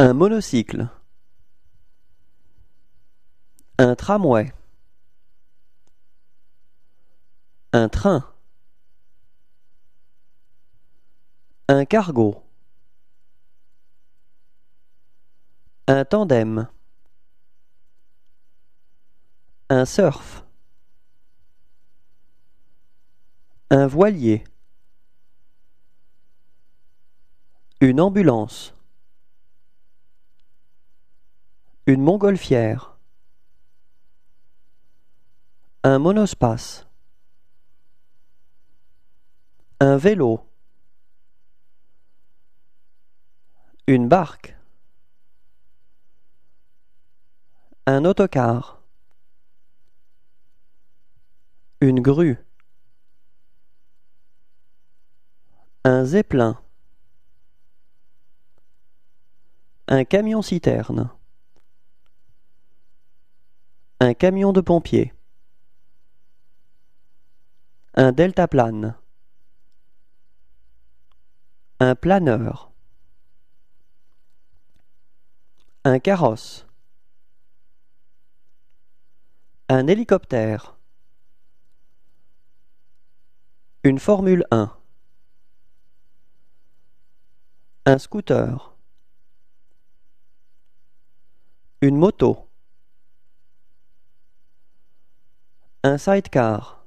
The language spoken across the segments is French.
Un monocycle Un tramway Un train Un cargo Un tandem Un surf Un voilier Une ambulance Une montgolfière. Un monospace. Un vélo. Une barque. Un autocar. Une grue. Un zeppelin. Un camion-citerne. Un camion de pompiers. Un deltaplane. Un planeur. Un carrosse. Un hélicoptère. Une Formule 1. Un scooter. Une moto. Un sidecar.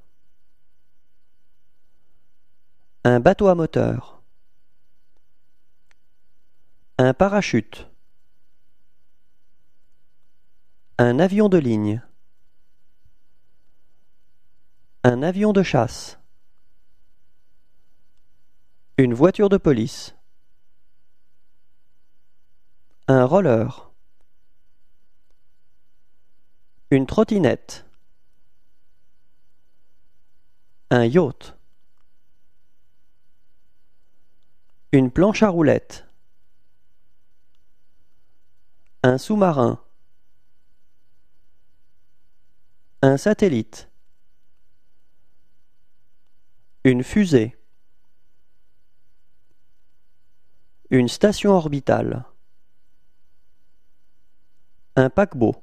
Un bateau à moteur. Un parachute. Un avion de ligne. Un avion de chasse. Une voiture de police. Un roller. Une trottinette un yacht, une planche à roulettes, un sous-marin, un satellite, une fusée, une station orbitale, un paquebot.